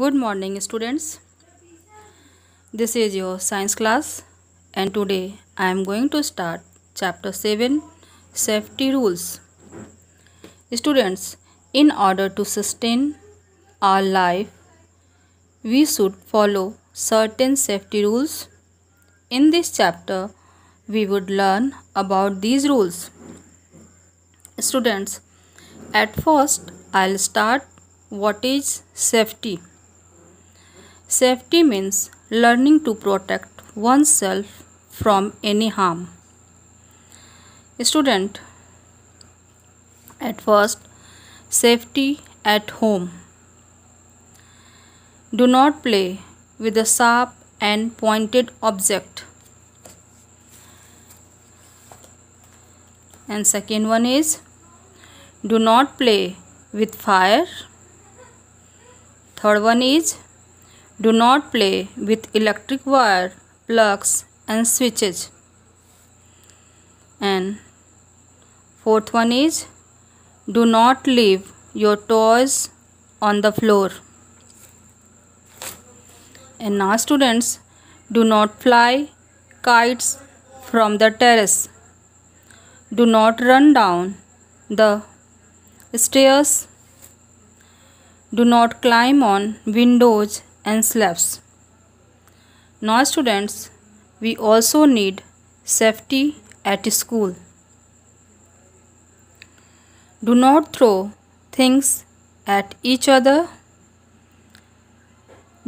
good morning students this is your science class and today i am going to start chapter 7 safety rules students in order to sustain our life we should follow certain safety rules in this chapter we would learn about these rules students at first i'll start what is safety Safety means learning to protect oneself from any harm. Student, at first, safety at home. Do not play with a sharp and pointed object. And second one is do not play with fire. Third one is do not play with electric wire, plugs and switches. And fourth one is do not leave your toys on the floor. And now students do not fly kites from the terrace. Do not run down the stairs. Do not climb on windows and Slavs. Now students, we also need safety at school. Do not throw things at each other.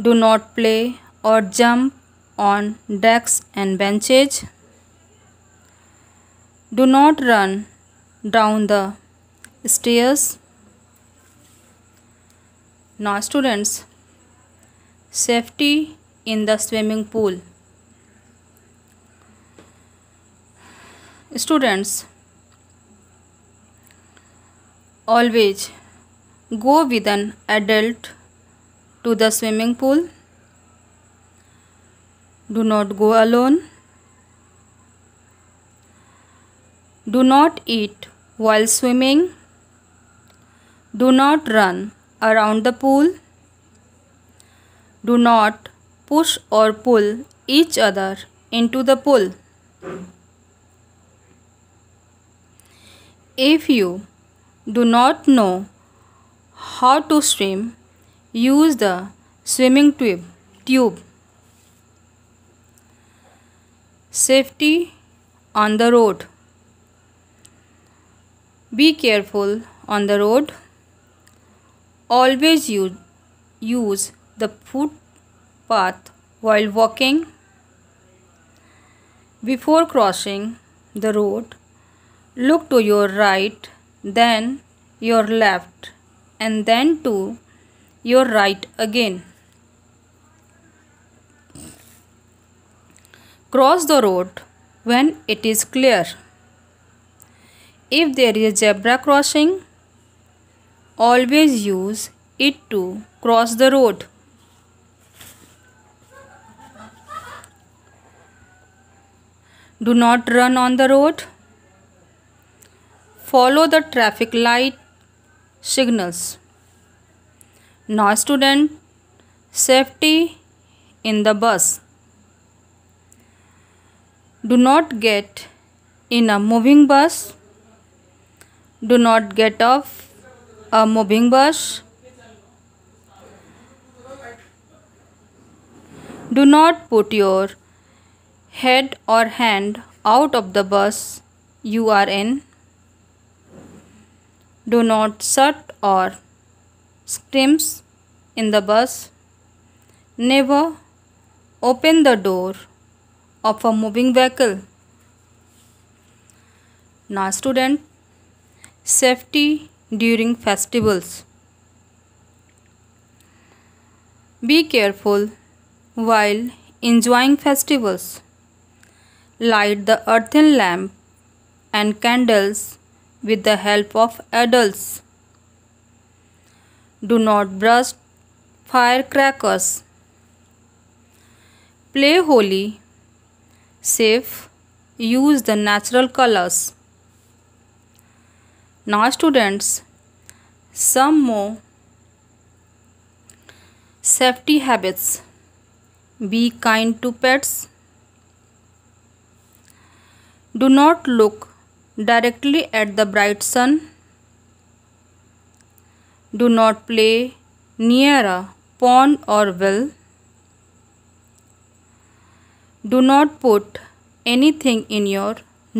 Do not play or jump on decks and benches. Do not run down the stairs. Now students, safety in the swimming pool students always go with an adult to the swimming pool do not go alone do not eat while swimming do not run around the pool do not push or pull each other into the pool. If you do not know how to swim, use the swimming tube. tube. Safety on the road. Be careful on the road. Always use the footpath while walking. Before crossing the road, look to your right, then your left, and then to your right again. Cross the road when it is clear. If there is a zebra crossing, always use it to cross the road. Do not run on the road. Follow the traffic light signals. Now, student, safety in the bus. Do not get in a moving bus. Do not get off a moving bus. Do not put your head or hand out of the bus you are in. Do not shut or scream in the bus. Never open the door of a moving vehicle. Now, student, safety during festivals. Be careful while enjoying festivals light the earthen lamp and candles with the help of adults. Do not burst firecrackers. Play holy. Safe. Use the natural colors. Now, students, some more safety habits. Be kind to pets. Do not look directly at the bright sun. Do not play near a pond or well. Do not put anything in your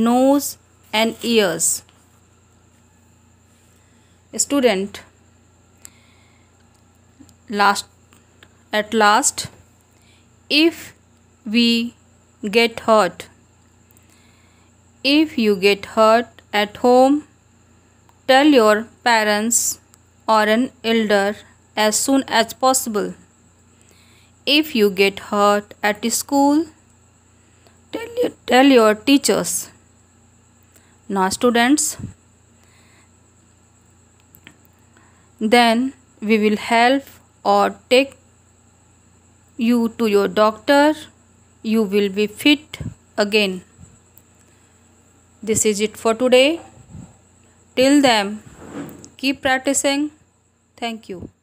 nose and ears. Student, last at last, if we get hurt, if you get hurt at home, tell your parents or an elder as soon as possible. If you get hurt at school, tell, you, tell your teachers. Now, students, then we will help or take you to your doctor. You will be fit again. This is it for today. Till then, keep practicing. Thank you.